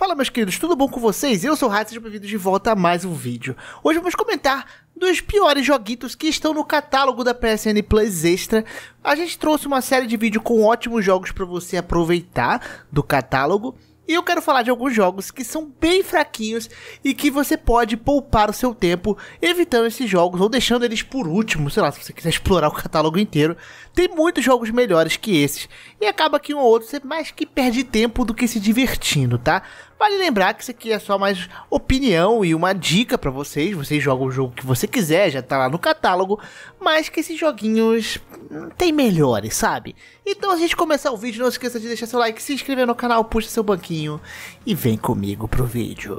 Fala meus queridos, tudo bom com vocês? Eu sou o Rato, sejam bem-vindos de volta a mais um vídeo. Hoje vamos comentar dos piores joguitos que estão no catálogo da PSN Plus Extra. A gente trouxe uma série de vídeos com ótimos jogos para você aproveitar do catálogo. E eu quero falar de alguns jogos que são bem fraquinhos e que você pode poupar o seu tempo evitando esses jogos ou deixando eles por último, sei lá, se você quiser explorar o catálogo inteiro. Tem muitos jogos melhores que esses e acaba que um ou outro você mais que perde tempo do que se divertindo, tá? Vale lembrar que isso aqui é só mais opinião e uma dica para vocês. Você joga o jogo que você quiser, já tá lá no catálogo, mas que esses joguinhos tem melhores, sabe? Então, a gente começar o vídeo, não esqueça de deixar seu like, se inscrever no canal, puxa seu banquinho e vem comigo pro vídeo.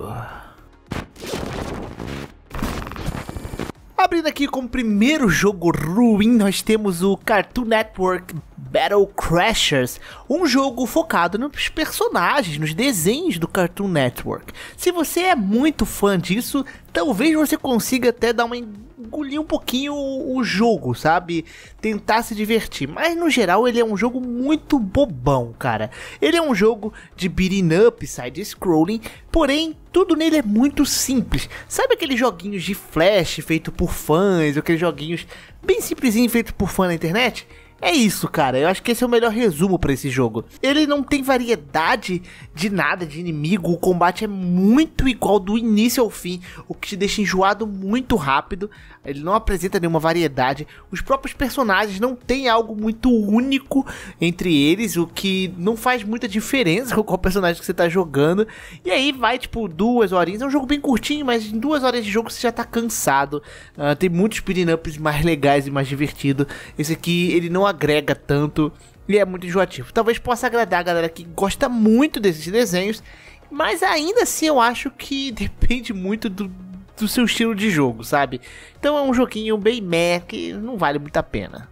Abrindo aqui como primeiro jogo ruim, nós temos o Cartoon Network Battle Crashers, um jogo focado nos personagens, nos desenhos do Cartoon Network. Se você é muito fã disso, talvez você consiga até dar uma engolir um pouquinho o jogo, sabe? Tentar se divertir. Mas no geral ele é um jogo muito bobão, cara. Ele é um jogo de beating up, side scrolling, porém tudo nele é muito simples. Sabe aqueles joguinhos de flash feito por fãs, aqueles joguinhos bem simplesinho feito por fã na internet? É isso, cara. Eu acho que esse é o melhor resumo para esse jogo. Ele não tem variedade de nada, de inimigo. O combate é muito igual do início ao fim, o que te deixa enjoado muito rápido. Ele não apresenta nenhuma variedade. Os próprios personagens não têm algo muito único entre eles, o que não faz muita diferença com qual personagem que você tá jogando. E aí vai, tipo, duas horinhas. É um jogo bem curtinho, mas em duas horas de jogo você já tá cansado. Uh, tem muitos speeding ups mais legais e mais divertidos. Esse aqui, ele não agrega tanto e é muito enjoativo. Talvez possa agradar a galera que gosta muito desses desenhos, mas ainda assim eu acho que depende muito do, do seu estilo de jogo, sabe? Então é um joguinho bem meh que não vale muito a pena.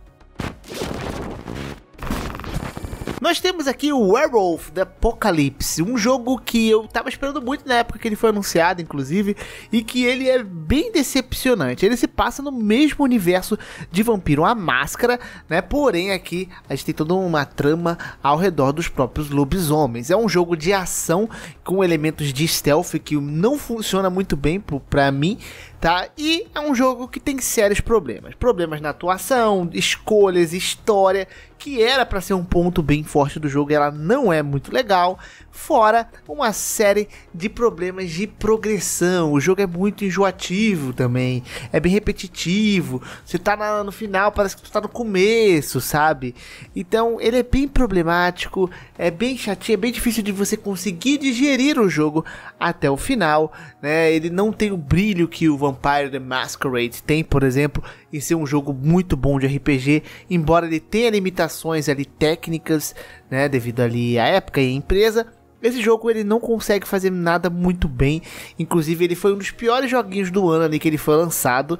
Nós temos aqui o Werewolf the Apocalypse, um jogo que eu tava esperando muito na época que ele foi anunciado, inclusive, e que ele é bem decepcionante. Ele se passa no mesmo universo de Vampiro a Máscara, né? Porém, aqui a gente tem toda uma trama ao redor dos próprios lobisomens. É um jogo de ação com elementos de stealth que não funciona muito bem para mim, tá? E é um jogo que tem sérios problemas, problemas na atuação, escolhas, história, que era para ser um ponto bem forte do jogo, ela não é muito legal, fora uma série de problemas de progressão. O jogo é muito enjoativo também, é bem repetitivo. Você tá na, no final, parece que tu tá no começo, sabe? Então, ele é bem problemático, é bem chatinho, é bem difícil de você conseguir digerir o jogo até o final, né? Ele não tem o brilho que o Vampire the Masquerade tem, por exemplo, em ser é um jogo muito bom de RPG, embora ele tenha limitações ali técnicas, né, devido ali à época e à empresa, esse jogo ele não consegue fazer nada muito bem. Inclusive, ele foi um dos piores joguinhos do ano ali que ele foi lançado.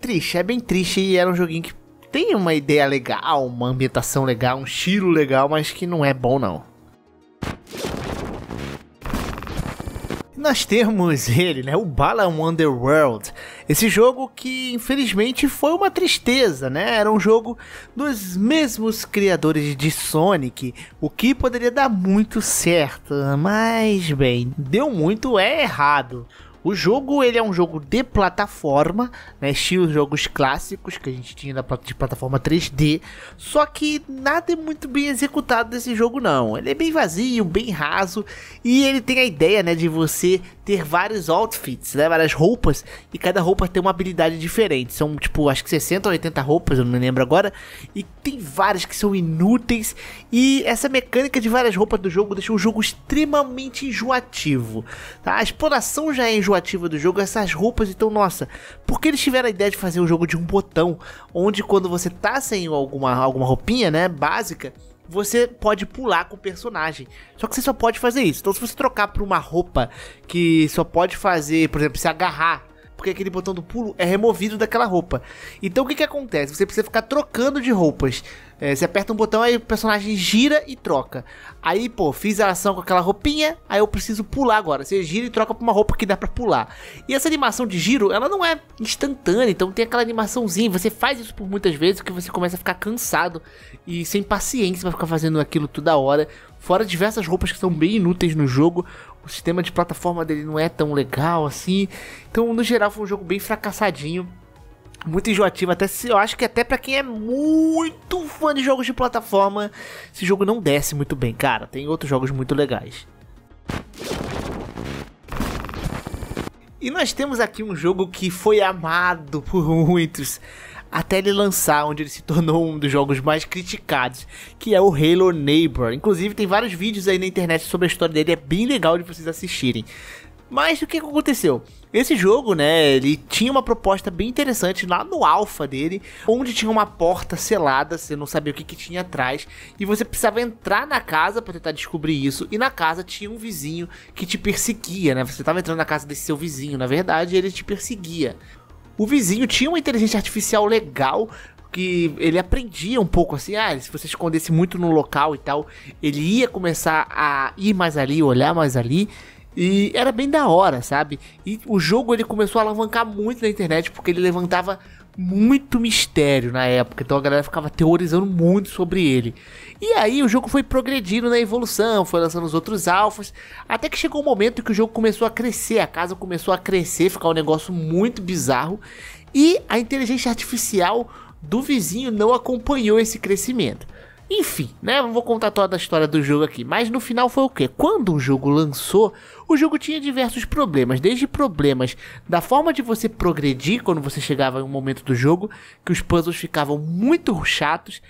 Triste, é bem triste e era um joguinho que tem uma ideia legal, uma ambientação legal, um estilo legal, mas que não é bom não. nós temos ele, né? O Bala Wonderworld. Esse jogo que infelizmente foi uma tristeza, né? Era um jogo dos mesmos criadores de Sonic, o que poderia dar muito certo, mas bem, deu muito é errado. O jogo ele é um jogo de plataforma, né, estilo jogos clássicos que a gente tinha na de plataforma 3D, só que nada é muito bem executado desse jogo não. Ele é bem vazio, bem raso e ele tem a ideia, né, de você ter vários outfits, né? Várias roupas. E cada roupa tem uma habilidade diferente. São, tipo, acho que 60 ou 80 roupas, eu não me lembro agora. E tem várias que são inúteis. E essa mecânica de várias roupas do jogo deixa o jogo extremamente enjoativo. Tá? A exploração já é enjoativa do jogo. Essas roupas, então, nossa, por que eles tiveram a ideia de fazer um jogo de um botão? Onde quando você tá sem alguma, alguma roupinha, né? Básica você pode pular com o personagem. Só que você só pode fazer isso. Então, se você trocar por uma roupa que só pode fazer, por exemplo, se agarrar porque aquele botão do pulo é removido daquela roupa. Então o que, que acontece? Você precisa ficar trocando de roupas. É, você aperta um botão, aí o personagem gira e troca. Aí, pô, fiz a ação com aquela roupinha, aí eu preciso pular agora. Você gira e troca pra uma roupa que dá pra pular. E essa animação de giro, ela não é instantânea, então tem aquela animaçãozinha. Você faz isso por muitas vezes que você começa a ficar cansado e sem paciência pra ficar fazendo aquilo toda hora. Fora diversas roupas que são bem inúteis no jogo, o sistema de plataforma dele não é tão legal assim. Então, no geral, foi um jogo bem fracassadinho. Muito enjoativo, até se, eu acho que até para quem é muito fã de jogos de plataforma, esse jogo não desce muito bem, cara. Tem outros jogos muito legais. E nós temos aqui um jogo que foi amado por muitos até ele lançar onde ele se tornou um dos jogos mais criticados, que é o Halo Neighbor. Inclusive tem vários vídeos aí na internet sobre a história dele, é bem legal de vocês assistirem. Mas o que aconteceu? Esse jogo, né, ele tinha uma proposta bem interessante lá no alfa dele, onde tinha uma porta selada, você não sabia o que, que tinha atrás, e você precisava entrar na casa para tentar descobrir isso, e na casa tinha um vizinho que te perseguia, né? Você estava entrando na casa desse seu vizinho, na verdade, e ele te perseguia o vizinho tinha uma inteligência artificial legal que ele aprendia um pouco assim, ah, se você escondesse muito no local e tal, ele ia começar a ir mais ali, olhar mais ali. E era bem da hora, sabe? E o jogo ele começou a alavancar muito na internet porque ele levantava muito mistério na época, então a galera ficava teorizando muito sobre ele. E aí o jogo foi progredindo na evolução, foi lançando os outros alfas, até que chegou o um momento que o jogo começou a crescer, a casa começou a crescer, ficar um negócio muito bizarro, e a inteligência artificial do vizinho não acompanhou esse crescimento. Enfim, né? Não vou contar toda a história do jogo aqui, mas no final foi o quê? Quando o jogo lançou, o jogo tinha diversos problemas, desde problemas da forma de você progredir quando você chegava em um momento do jogo, que os puzzles ficavam muito chatos,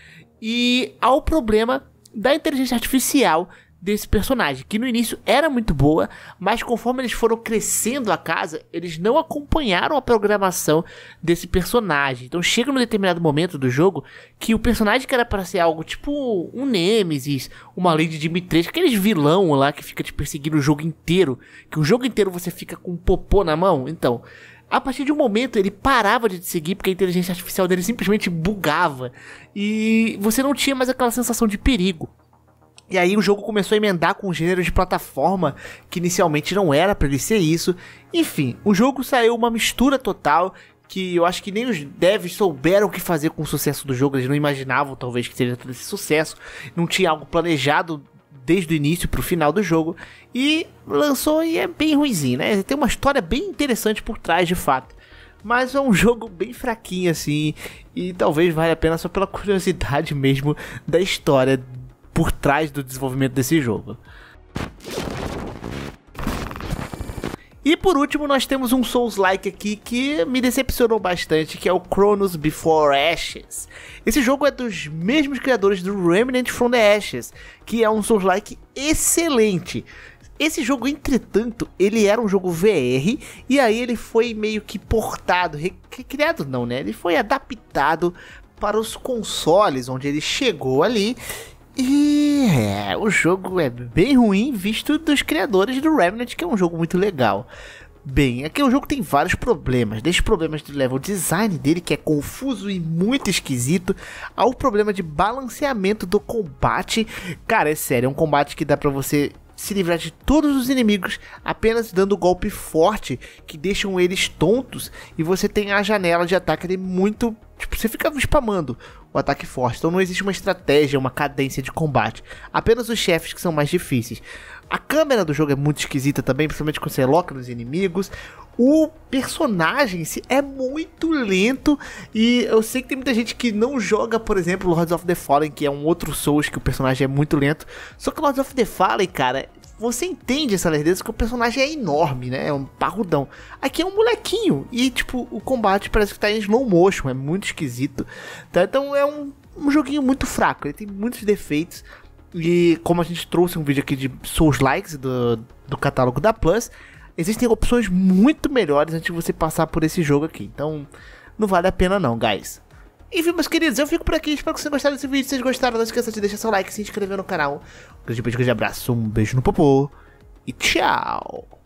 e ao problema da inteligência artificial desse personagem, que no início era muito boa, mas conforme eles foram crescendo a casa, eles não acompanharam a programação desse personagem. Então chega num determinado momento do jogo que o personagem que era para ser algo tipo um Nemesis, uma Lady Dimitrescu, aqueles vilão lá que fica te perseguindo o jogo inteiro, que o jogo inteiro você fica com um popô na mão, então a partir de um momento ele parava de te seguir porque a inteligência artificial dele simplesmente bugava e você não tinha mais aquela sensação de perigo. E aí o jogo começou a emendar com um gênero de plataforma que inicialmente não era para ele ser isso. Enfim, o jogo saiu uma mistura total que eu acho que nem os devs souberam o que fazer com o sucesso do jogo, eles não imaginavam talvez que seria todo esse sucesso, não tinha algo planejado desde o início pro final do jogo e lançou e é bem ruimzinho, né? Tem uma história bem interessante por trás de fato. Mas é um jogo bem fraquinho assim, e talvez valha a pena só pela curiosidade mesmo da história por trás do desenvolvimento desse jogo. E por último, nós temos um Souls-like aqui que me decepcionou bastante, que é o Chronos Before Ashes. Esse jogo é dos mesmos criadores do Remnant from the Ashes, que é um Souls-like excelente. Esse jogo, entretanto, ele era um jogo VR e aí ele foi meio que portado, recriado não, né? Ele foi adaptado para os consoles, onde ele chegou ali e é, o jogo é bem ruim, visto dos criadores do Remnant, que é um jogo muito legal. Bem, aqui o jogo tem vários problemas, desde problemas de level design dele, que é confuso e muito esquisito, ao problema de balanceamento do combate. Cara, é sério, é um combate que dá pra você se livrar de todos os inimigos apenas dando golpe forte que deixam eles tontos e você tem a janela de ataque muito Tipo, você fica spamando o ataque forte. Então não existe uma estratégia, uma cadência de combate. Apenas os chefes que são mais difíceis. A câmera do jogo é muito esquisita também, principalmente quando você loca nos inimigos. O personagem se é muito lento e eu sei que tem muita gente que não joga, por exemplo, Lords of the Fallen, que é um outro Souls que o personagem é muito lento. Só que Lords of the Fallen, cara, você entende essa lerdeza que o personagem é enorme, né? É um parrudão. Aqui é um molequinho e, tipo, o combate parece que tá em slow motion, é muito esquisito. Tá? Então é um, um joguinho muito fraco, ele tem muitos defeitos. E como a gente trouxe um vídeo aqui de Souls Likes do, do catálogo da Plus, existem opções muito melhores antes de você passar por esse jogo aqui. Então, não vale a pena não, guys. Enfim, meus queridos, eu fico por aqui. Espero que vocês gostaram desse vídeo. Se vocês gostaram, não esqueça de deixar seu like, se inscrever no canal. Um grande beijo, um grande abraço, um beijo no popô e tchau!